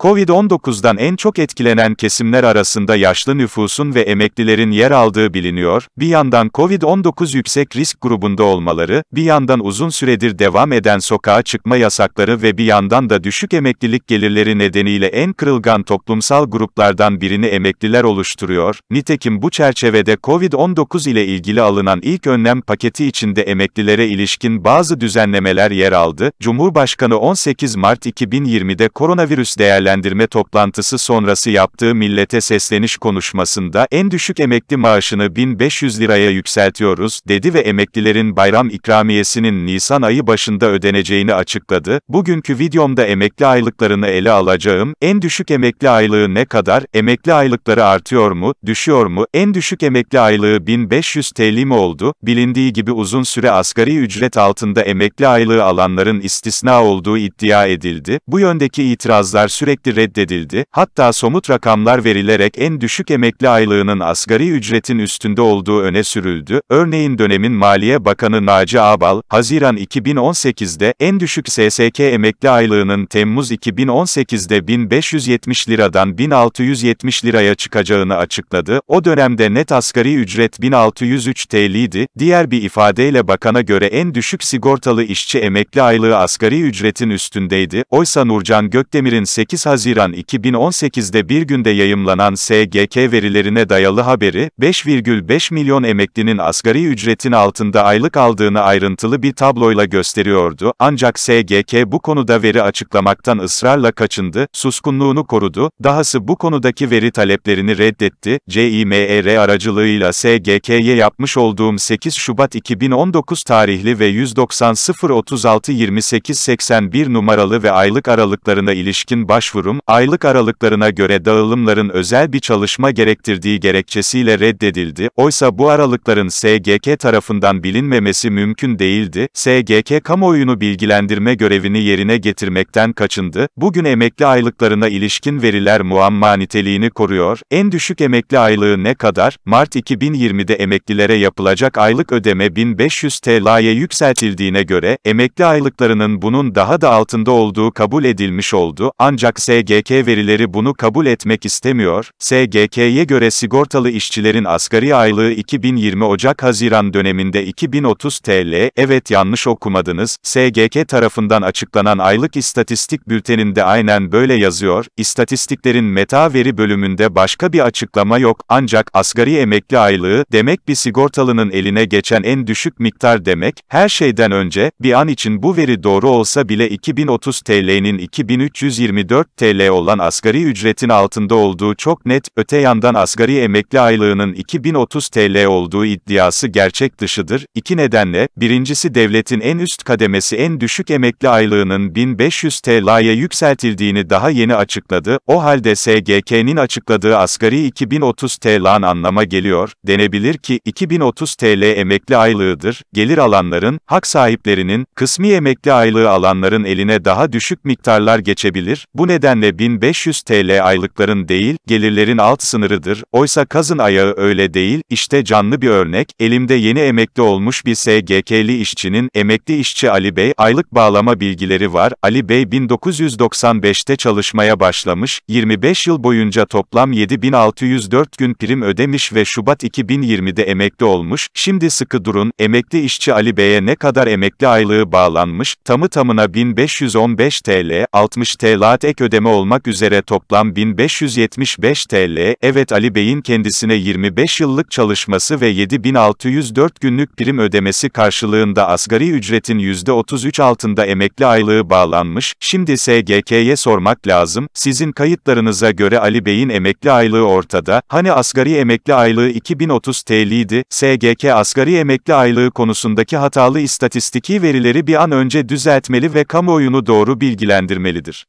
Covid-19'dan en çok etkilenen kesimler arasında yaşlı nüfusun ve emeklilerin yer aldığı biliniyor, bir yandan Covid-19 yüksek risk grubunda olmaları, bir yandan uzun süredir devam eden sokağa çıkma yasakları ve bir yandan da düşük emeklilik gelirleri nedeniyle en kırılgan toplumsal gruplardan birini emekliler oluşturuyor, nitekim bu çerçevede Covid-19 ile ilgili alınan ilk önlem paketi içinde emeklilere ilişkin bazı düzenlemeler yer aldı, Cumhurbaşkanı 18 Mart 2020'de koronavirüs değerlendirmesi, değerlendirme toplantısı sonrası yaptığı millete sesleniş konuşmasında en düşük emekli maaşını 1500 liraya yükseltiyoruz dedi ve emeklilerin bayram ikramiyesinin Nisan ayı başında ödeneceğini açıkladı. Bugünkü videomda emekli aylıklarını ele alacağım. En düşük emekli aylığı ne kadar? Emekli aylıkları artıyor mu? Düşüyor mu? En düşük emekli aylığı 1500 TL mi oldu? Bilindiği gibi uzun süre asgari ücret altında emekli aylığı alanların istisna olduğu iddia edildi. Bu yöndeki itirazlar sürekli sürekli reddedildi, hatta somut rakamlar verilerek en düşük emekli aylığının asgari ücretin üstünde olduğu öne sürüldü. Örneğin dönemin Maliye Bakanı Naci Ağbal, Haziran 2018'de en düşük SSK emekli aylığının Temmuz 2018'de 1570 liradan 1670 liraya çıkacağını açıkladı. O dönemde net asgari ücret 1603 TL'ydi. Diğer bir ifadeyle bakana göre en düşük sigortalı işçi emekli aylığı asgari ücretin üstündeydi. Oysa Nurcan Gökdemir'in 8 Haziran 2018'de bir günde yayımlanan SGK verilerine dayalı haberi, 5,5 milyon emeklinin asgari ücretin altında aylık aldığını ayrıntılı bir tabloyla gösteriyordu, ancak SGK bu konuda veri açıklamaktan ısrarla kaçındı, suskunluğunu korudu, dahası bu konudaki veri taleplerini reddetti, CİMER aracılığıyla SGK'ye yapmış olduğum 8 Şubat 2019 tarihli ve 190 036 28 81 numaralı ve aylık aralıklarına ilişkin başvuru başvurum, aylık aralıklarına göre dağılımların özel bir çalışma gerektirdiği gerekçesiyle reddedildi, oysa bu aralıkların SGK tarafından bilinmemesi mümkün değildi, SGK kamuoyunu bilgilendirme görevini yerine getirmekten kaçındı, bugün emekli aylıklarına ilişkin veriler muamma niteliğini koruyor, en düşük emekli aylığı ne kadar, Mart 2020'de emeklilere yapılacak aylık ödeme 1500 TL'ye yükseltildiğine göre, emekli aylıklarının bunun daha da altında olduğu kabul edilmiş oldu, ancak SGK verileri bunu kabul etmek istemiyor. SGK'ye göre sigortalı işçilerin asgari aylığı 2020 Ocak-Haziran döneminde 2030 TL. Evet yanlış okumadınız. SGK tarafından açıklanan aylık istatistik bülteninde aynen böyle yazıyor. İstatistiklerin meta veri bölümünde başka bir açıklama yok. Ancak asgari emekli aylığı demek bir sigortalının eline geçen en düşük miktar demek. Her şeyden önce bir an için bu veri doğru olsa bile 2030 TL'nin 2324 TL olan asgari ücretin altında olduğu çok net, öte yandan asgari emekli aylığının 2030 TL olduğu iddiası gerçek dışıdır. İki nedenle, birincisi devletin en üst kademesi en düşük emekli aylığının 1500 TL'ye yükseltildiğini daha yeni açıkladı, o halde SGK'nin açıkladığı asgari 2030 TL'an anlama geliyor, denebilir ki 2030 TL emekli aylığıdır, gelir alanların, hak sahiplerinin, kısmi emekli aylığı alanların eline daha düşük miktarlar geçebilir, bu nedenle nedenle 1500 TL aylıkların değil, gelirlerin alt sınırıdır, oysa kazın ayağı öyle değil, işte canlı bir örnek, elimde yeni emekli olmuş bir SGK'li işçinin, emekli işçi Ali Bey, aylık bağlama bilgileri var, Ali Bey 1995'te çalışmaya başlamış, 25 yıl boyunca toplam 7604 gün prim ödemiş ve Şubat 2020'de emekli olmuş, şimdi sıkı durun, emekli işçi Ali Bey'e ne kadar emekli aylığı bağlanmış, tamı tamına 1515 TL, 60 TL ek ödeme ödeme olmak üzere toplam 1575 TL, evet Ali Bey'in kendisine 25 yıllık çalışması ve 7604 günlük prim ödemesi karşılığında asgari ücretin %33 altında emekli aylığı bağlanmış, şimdi SGK'ye sormak lazım, sizin kayıtlarınıza göre Ali Bey'in emekli aylığı ortada, hani asgari emekli aylığı 2030 TL'ydi, SGK asgari emekli aylığı konusundaki hatalı istatistiki verileri bir an önce düzeltmeli ve kamuoyunu doğru bilgilendirmelidir.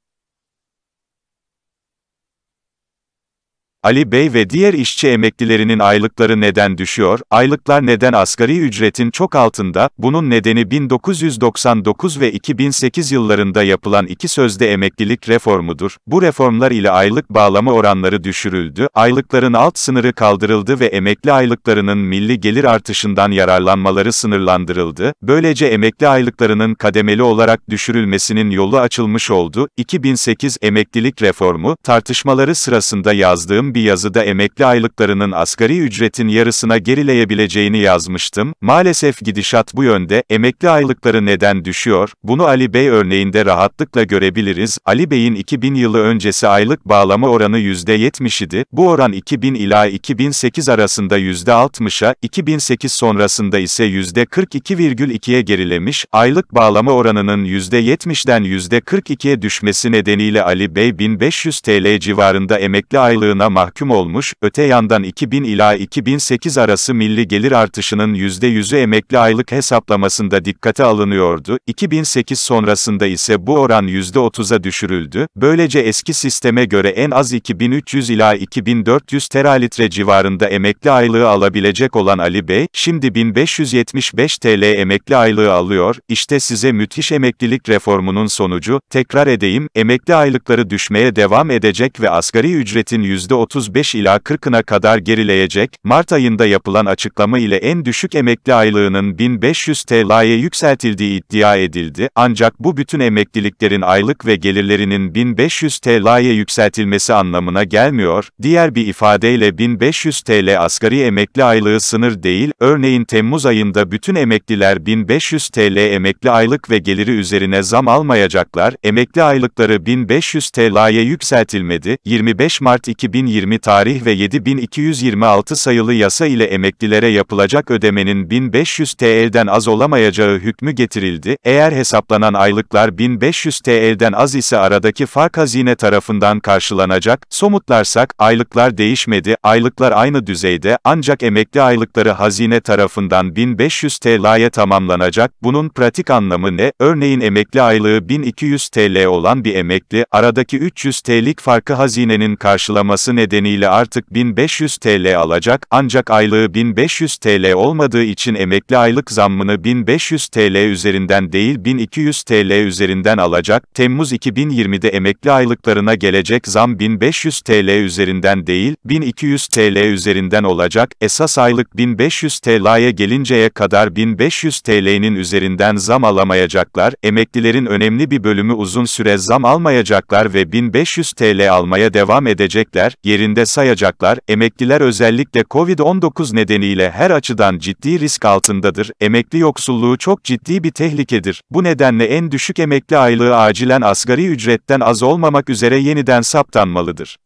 Ali Bey ve diğer işçi emeklilerinin aylıkları neden düşüyor, aylıklar neden asgari ücretin çok altında, bunun nedeni 1999 ve 2008 yıllarında yapılan iki sözde emeklilik reformudur. Bu reformlar ile aylık bağlama oranları düşürüldü, aylıkların alt sınırı kaldırıldı ve emekli aylıklarının milli gelir artışından yararlanmaları sınırlandırıldı. Böylece emekli aylıklarının kademeli olarak düşürülmesinin yolu açılmış oldu. 2008 emeklilik reformu, tartışmaları sırasında yazdığım yazdığım bir yazıda emekli aylıklarının asgari ücretin yarısına gerileyebileceğini yazmıştım. Maalesef gidişat bu yönde, emekli aylıkları neden düşüyor, bunu Ali Bey örneğinde rahatlıkla görebiliriz. Ali Bey'in 2000 yılı öncesi aylık bağlama oranı %70 idi, bu oran 2000 ila 2008 arasında %60'a, 2008 sonrasında ise %42,2'ye gerilemiş, aylık bağlama oranının %70'den %42'ye düşmesi nedeniyle Ali Bey 1500 TL civarında emekli aylığına mahkum olmuş, öte yandan 2000 ila 2008 arası milli gelir artışının %100'ü emekli aylık hesaplamasında dikkate alınıyordu, 2008 sonrasında ise bu oran %30'a düşürüldü, böylece eski sisteme göre en az 2300 ila 2400 teralitre civarında emekli aylığı alabilecek olan Ali Bey, şimdi 1575 TL emekli aylığı alıyor, işte size müthiş emeklilik reformunun sonucu, tekrar edeyim, emekli aylıkları düşmeye devam edecek ve asgari ücretin %30 %35 ila 40'ına kadar gerileyecek, Mart ayında yapılan açıklama ile en düşük emekli aylığının 1500 TL'ye yükseltildiği iddia edildi, ancak bu bütün emekliliklerin aylık ve gelirlerinin 1500 TL'ye yükseltilmesi anlamına gelmiyor, diğer bir ifadeyle 1500 TL asgari emekli aylığı sınır değil, örneğin Temmuz ayında bütün emekliler 1500 TL emekli aylık ve geliri üzerine zam almayacaklar, emekli aylıkları 1500 TL'ye yükseltilmedi, 25 Mart 2020 2020 tarih ve 7226 sayılı yasa ile emeklilere yapılacak ödemenin 1500 TL'den az olamayacağı hükmü getirildi. Eğer hesaplanan aylıklar 1500 TL'den az ise aradaki fark hazine tarafından karşılanacak. Somutlarsak, aylıklar değişmedi, aylıklar aynı düzeyde, ancak emekli aylıkları hazine tarafından 1500 TL'ye tamamlanacak. Bunun pratik anlamı ne? Örneğin emekli aylığı 1200 TL olan bir emekli, aradaki 300 TL'lik farkı hazinenin karşılaması nedeniyle nedeniyle artık 1500 TL alacak ancak aylığı 1500 TL olmadığı için emekli aylık zammını 1500 TL üzerinden değil 1200 TL üzerinden alacak. Temmuz 2020'de emekli aylıklarına gelecek zam 1500 TL üzerinden değil 1200 TL üzerinden olacak. Esas aylık 1500 TL'ye gelinceye kadar 1500 TL'nin üzerinden zam alamayacaklar. Emeklilerin önemli bir bölümü uzun süre zam almayacaklar ve 1500 TL almaya devam edecekler. Yeni yerinde sayacaklar, emekliler özellikle Covid-19 nedeniyle her açıdan ciddi risk altındadır, emekli yoksulluğu çok ciddi bir tehlikedir. Bu nedenle en düşük emekli aylığı acilen asgari ücretten az olmamak üzere yeniden saptanmalıdır.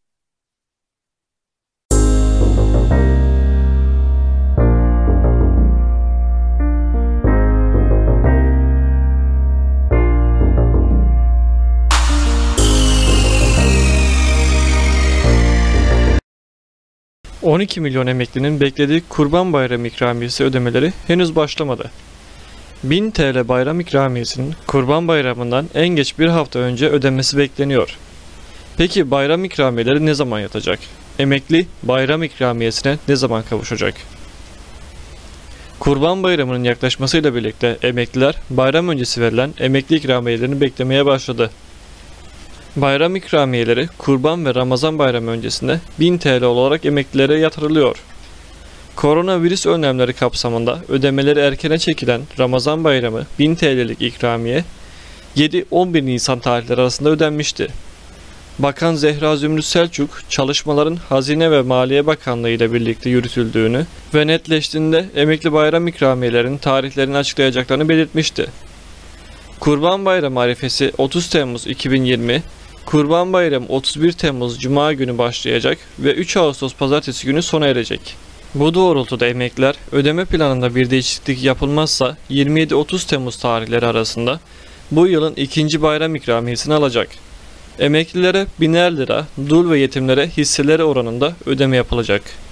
12 milyon emeklinin beklediği Kurban Bayramı ikramiyesi ödemeleri henüz başlamadı. 1000 TL bayram ikramiyesinin Kurban Bayramı'ndan en geç bir hafta önce ödenmesi bekleniyor. Peki bayram ikramiyeleri ne zaman yatacak? Emekli bayram ikramiyesine ne zaman kavuşacak? Kurban Bayramı'nın yaklaşmasıyla birlikte emekliler bayram öncesi verilen emekli ikramiyelerini beklemeye başladı. Bayram ikramiyeleri Kurban ve Ramazan bayramı öncesinde 1000 TL olarak emeklilere yatırılıyor. Koronavirüs önlemleri kapsamında ödemeleri erkene çekilen Ramazan bayramı 1000 TL'lik ikramiye 7-11 Nisan tarihleri arasında ödenmişti. Bakan Zehra Zümrüt Selçuk, çalışmaların Hazine ve Maliye Bakanlığı ile birlikte yürütüldüğünü ve netleştiğinde emekli bayram ikramiyelerinin tarihlerini açıklayacaklarını belirtmişti. Kurban Bayramı arifesi 30 Temmuz 2020, Kurban Bayramı 31 Temmuz Cuma günü başlayacak ve 3 Ağustos Pazartesi günü sona erecek. Bu doğrultuda emekliler ödeme planında bir değişiklik yapılmazsa 27-30 Temmuz tarihleri arasında bu yılın ikinci bayram ikramiyesini alacak. Emeklilere biner lira, dul ve yetimlere hisseleri oranında ödeme yapılacak.